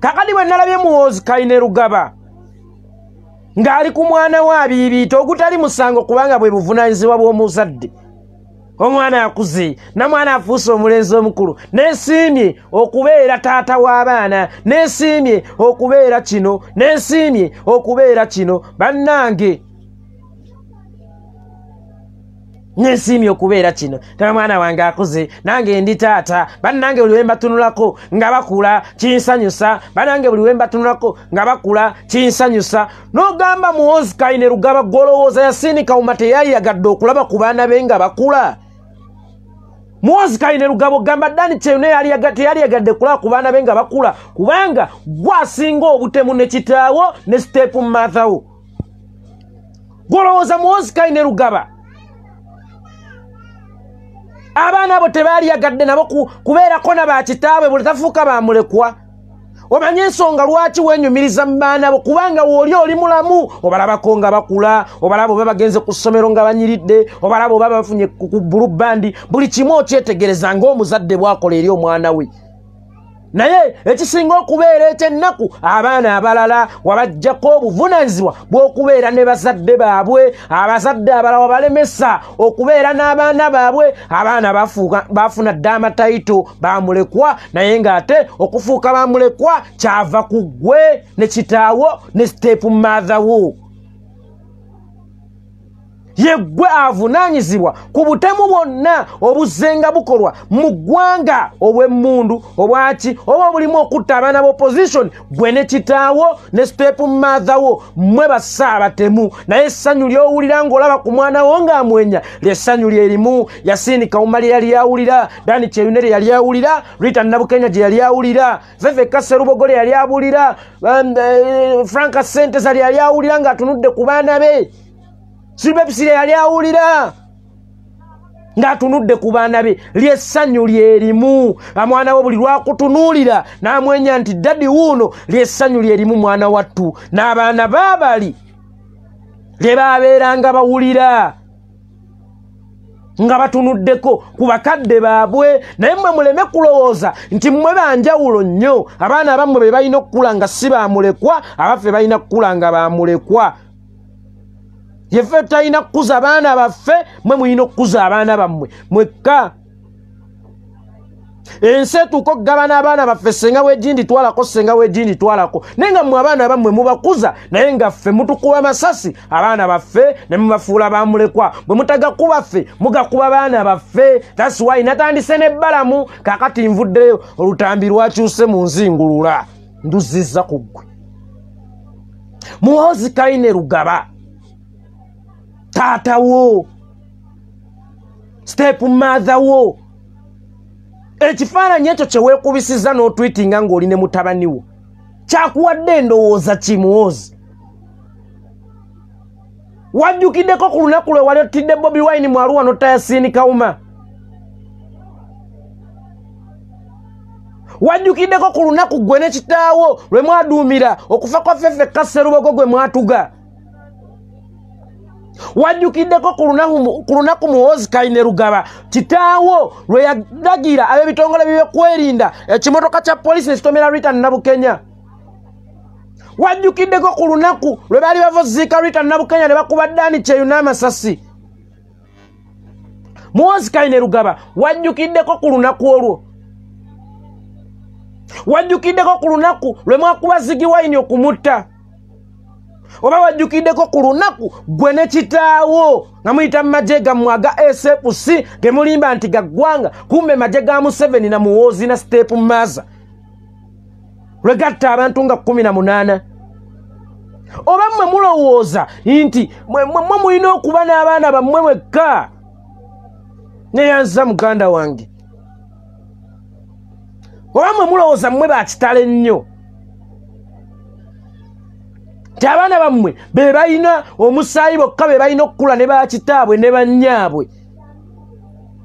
kakati bwe nalabye muwoozi kaine rugaba ng'ali ku mwana we abiibiita ogutali musango kubanga bwe buvunanyizibwa bw'omuzadde omwana akuze namwana afuuse omulenzi omukulu nesiimye okubeera taata w'abaana nesiimye okubeera kino nesiimye okubeera kino bannange nesiimye okubeera kino taba mwana wange akuze nange ndi taata bannange buli we mbatunulako nga bakula kinsanyusa bannange buli we mbatunulako nga bakula kinsanyusa n'ogamba muwozikayi ne lugaba gwolowooza yasinikauma teyaliyagadde okulaba ku baana be nga bakula muwozikayi ne lugaba ogamba dani kyeno teyaliyagadde kulaba ku baana be nga bakula kubanga gwasinga obutemu ne kitaawo ne sitepu mumaathawo gwolowooza muwozikayi ne lugaba abaana abo tebaalyagadde nabo kubeerako nabakitaabwe bule tafuuka bamulekwa omanye ensonga lwaki wenyumiriza mu baana bo kubanga woli oli mulamu obalabako nga bakula obalaba oba bagenze ku ssomero nga banyiridde obalaba oba bafunye ku bulubandi buli kimu okyetegereza ngaomuzadde bwakola eri omwana we naye ekisinga okubeera ekyennaku abaana abalala wabajjako obuvunanyizibwa bw'okubeera ne bazadde baabwe abazadde abala wabalemesa okubeera n'abaana baabwe abaana bafuna dde amatayito bamulekwa naye ng'ate okufuuka bamulekwa kyava ku ggwe ne kitaawo ne stepu mathawo ye gwe avunaanyizibwa ku butemu bwonna obuzenga bukolwa mu ggwanga obw'emmundu obwaki oba obulimu okutta abaana boposition gwe ne kitaawo ne stepu matha wo mmwe basa abatemu naye essanyu lyowulira ng'olaba ku mwana wo ng'amwenya lyessanyu lyerimu yasini kaumali yali awulira dani kyeyunere yali awulira rita nabukenya gye yali awulira vevekase rubogole yali awulira um, eh, franka sente zali yali awulira ng'atunudde ku baana be si bepusire yali awulira ng'atunudde ku baana be lyessanyu lyerimu amwana we buli lwakutunuulira n'amwenya nti daddi wuuno lyessanyu lyerimu mwana wattu n'abaana baabali lye baabeeranga bawulira nga batunuddeko ku bakadde baabwe naye mmwe muleme kulowooza nti mmwe banjawulo nnyo abaana abammwe be balina okukula nga si bamulekwa abaffe balina kukula nga bamulekwa yeffe tutalina kukuza abaana baffe mwe mulina okukuza abaana bammwe mwekka ensi etuuka okugabana abaana baffe senga wegindi twalako senga wegindi twalako naye nga mmwe abaana bammwe mubakuza naye nga ffe mutukuba amasasi abaana baffe ne mubafuula bamulekwa bwe mutagakubaffe mugakuba baana baffe taswayi natandise nebbalamu kakati nvuddeyo olutambi lwakyuse mu nzingulula nduzizza ku ggwe muwozi kaine lugaba taata wo step mother wo ekifaananyi ekyo kyeweekubisiza n'otwitinga ng'oli ne mutabani wo kyakuwadde endowooza kimuwozi wajjukiddeko ku lunaku lwe wali otidde bobi wine mwaluwa notayasini kawuma wajjukiddeko ku lunaku gwe ne kitaawo lwe mwaduumira okufa kwa ffeffe kkaserubogo gwe mwatuga wajjukiddeko ku lunaku muwozi kaine rugaba kitaawo lwe yalagira ab'ebitongole byebyokwerinda ekimotoka kya polisi nekitomera ritan nabukenya wajjukiddeko ku lunaku lwe baali bava oziika ritan nabukenya ne bakuba ddaani kyeyu n'amasasi muwozi kaine rugaba wajjukiddeko ku lunaku olwo wajjukiddeko ku lunaku lwe mwakuba zigiwaini okumutta oba wajjukiddeko ku lunaku gwe ne kitaawo nga muyita mu magye gammwe aga sfc ge mulimba nti gaggwanga kumbe magye ga museveni na muwoozi na stepu maza lwe gatta abantu nga 18 oba mmwe mulowooza nti mmwe mulina okuba n'abaana bammwe mwekka neyanziza muganda wange oba mmwe mulowooza mmwe bakitala ennyo nti abaana bammwe be balina omusaayi bokka be balina okukula ne bakitaabwe ne bannyaabwe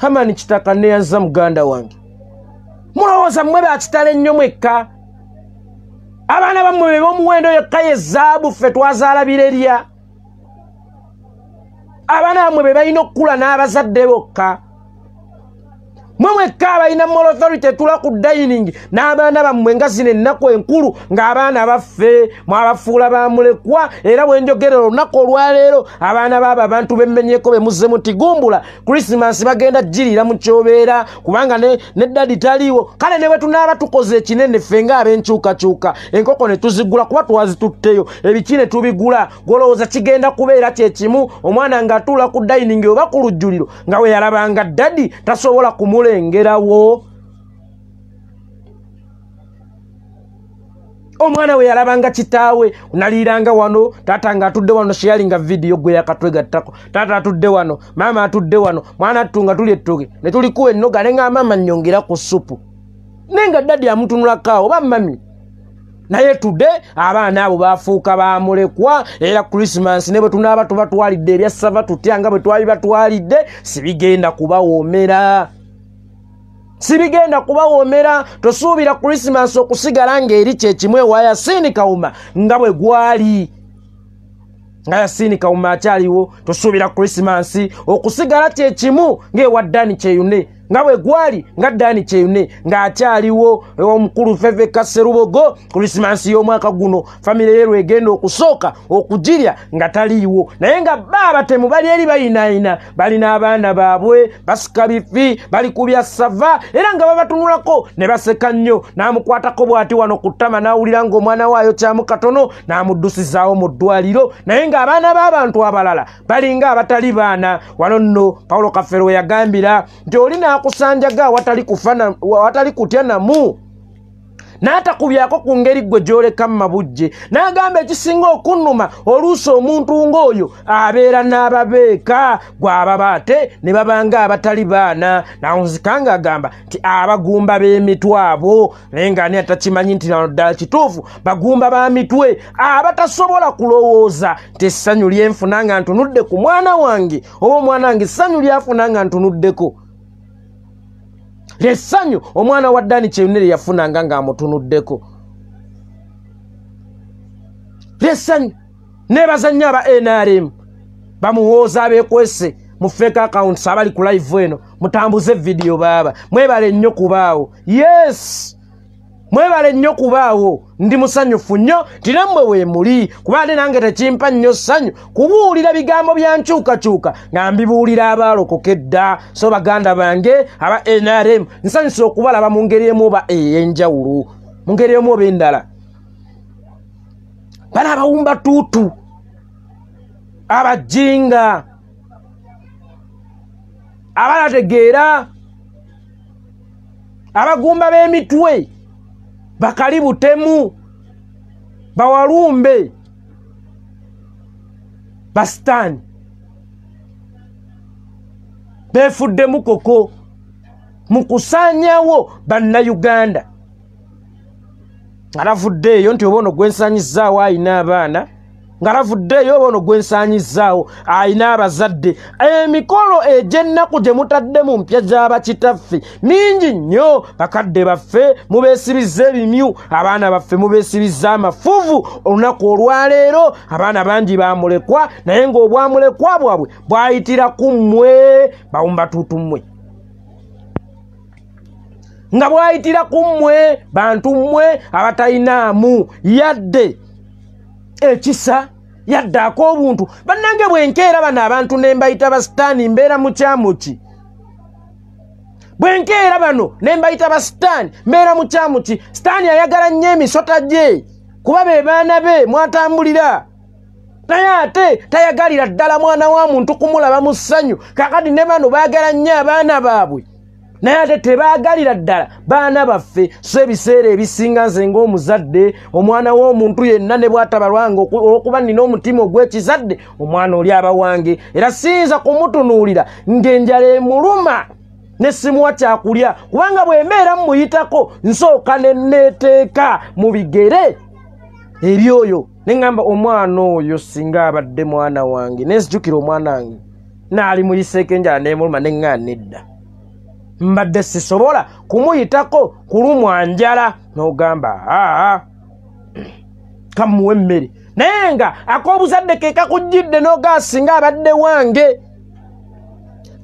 hamani kitaka neyaza muganda wange mulowooza mmwe bakitala ennyo mwekka abaana bammwe be bomuwendo yokka ye zaabu ffe twazaalabire rya abaana bammwe be balina okukula n'abazadde bokka na mwemwekka abalina mol authority etula ku dining n'abaana bammwe nga zino ennaku enkulu ng'abaana baffe mwabafuula bamulekwa era bwenjogerera olunaku olwaleero abaana baabo abantu bemmenyeko bemuze mutigumbula krisimasi bagenda jirira mu kyobeera kubanga neddadi taliiwo kale ne bwe tunaaba tukoze ekinene ffe ng'ab'enkyukakyuka enkoko ne tuzigula kuba twazitutteyo ebiki ne tubigula golowooza kigenda kubeera kye kimu omwana ng'atuula ku dining oba ku lujjuliro nga we yalabanga daddi tasobola kumula tulengerawo omwana we yalabanga kitaawe naliranga wano taata nga atudde wano sheyali nga vidiyo gwe yakatwegattako taata atudde wano maama atudde wano mwana ttu nga tuli ettoge ne tuliku ennoga ne nga maama nnyongera ku supu naye nga ddadi amutunulako awo oba mami naye tudde abaana abo bafuuka bamulekwa era krisimasi ne bwe tunaaba tubatwalidde ebyassava tutya nga bwe twali batwalidde sibigenda kubawoomera sibigenda kubawoomera tosuubira kurisimasi okusigala ng'eri kyekimu ewa yasini kawuma nga bwe gwali nga yasini kawuma akyaliwo tosuubira kurisimasi okusigala kyekimu ng'ewa ddaani kyeyune nga bwe gwali nga dani kyeyune ng'akyaliwo e, omukulu feveka serubogo krisimansi y'omwaka guno famire yerw egenda okusooka okugirya nga taliiwo naye nga baaba temu bali eri bayinayina balina abaana baabwe basika bifi bali kubya sava era nga babatunulako ne baseka nnyo n'amukwatako bw'ati wano ku ttama n'awulira ng'omwana waayo kyamu katono n'amuddusizaawo mu ddwaliro naye ng'abaana b'abantu abalala balinga abatali baana wano nno pawulo kaffero we yagambira nti olina nakusanjaga awatali kutya namu n'atakubyako ku ngeri ggwe gy'oleka mu mabujje n'agamba ekisinga okunnuma oluusi omuntu ng'oyo abeera n'ababeeka gw'ababa ate ne babanga abatali baana nawunzika nga agamba nti abagumba b'emitwe abo naye ngaani atakimanyi nti nano ddala kituufu bagumba ba mitwe abatasobola kulowooza nti essanyu lyenfuna nga ntunudde ku mwana wange oba omwana wange essanyu lyafuna nga ntunuddeko lyessanyu omwana wa ddaani kyenne lye yafunanga ngaamutunuddeko lyessanyu nebazannyo aba nrm bamuwooza abekwese mufeeko akawunti abali ku live eno mutambuze evidiyo baaba mwebale nnyo kubaawo yesu mwebale nnyo kubaawo ndi musanyufu nnyo ntinammwe weemuli kuba ate nange tekimpa nnyo ssanyu kubuulira bigambo bya nkyukakyuka nga mbibuulira abaalokoka edda so baganda bange aba nrm nsanyusa okubalaba mu ngeri emu oba ey'enjawulo mu ngeri emu oba endala bana abawumba tuutu abajinga abalategeera abagumba b'emitwe bakalibutemu bawalumbe basitaani beefuddemu koko mu kusaanyawo bannayuganda alavuddeeyo nti oba ono gwensanyizaawo ayina abaana ngalavuddeyo bono gwensanyizaawo ayina abazadde emikolo egyennaku gye mutadde mu mpya gyabakitaffe mingi nnyo bakadde baffe mubeesibiza ebimyu abaana baffe mubeesibiza amafuvu olunaku olwaleero abaana bangi bamulekwa naye ngaobwamulekwa bwabwe bwayitiraku mmwe bawumbatuutu mmwe nga bwayitiraku mmwe bantu mmwe abatayinaamu yadde ekisa yaddaako obuntu bannange bwenkeera bano abantu nembayita basitaani mbeera mukyamu ki bwenkeera bano nembayita basitaani mbeera mukyamu ki sitaani ayagala nnyo emisota gye kuba be baana be mwatambulira naye ate tayagalira ddala mwana wa muntu kumulaba mu ssanyu kakati ne bano baagala nnyo abaana baabwe naye ate tebaagalira ddala baana baffe so ebiseera ebisinga nze ngaomuzadde omwana w'omuntu yenna ne bwatabalwanga olwokuba nina omutima ogw'ekizadde omwana oli abawange era siyinza kumutunuulira ngaenjala emuluma ne simuwa kyakulya kubanga bwembeera mumuyitako nsooka ne neeteeka mu bigere ebyoyo ne ŋŋamba omwana oyo singa abadde mwana wange nensijukira omwana wange naali muyiseeko enjala neemuluma ne ŋŋaa nedda mbadde sisobola kumuyitako kulumwanjala n'ogamba aa kamuwe emmere naye nga akobuzadde kekakujjidde n'ogaasinga abadde wange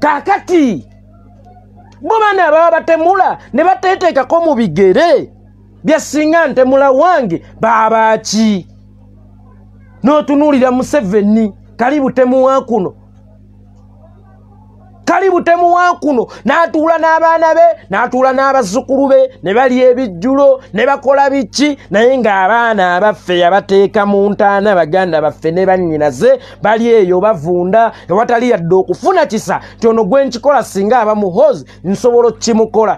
kaakati bo baana ababa batemula ne bateeteekako mu bigere byasinga ntemula wange baabaaki n'otunuulira museveni kali butemu wa kuno kalibu temuwankuno n'atuula n'abaana be n'atuula n'abazzukulu be ne balya ebijjulo ne bakola biki naye ng'abaana abaffe yabateeka mu ntaana baganda baffe ne bannyinaze bali eyo bavunda ewatali yadde okufuna kisa ntyono gwe nkikola singa aba muhozi nsobola okukimukola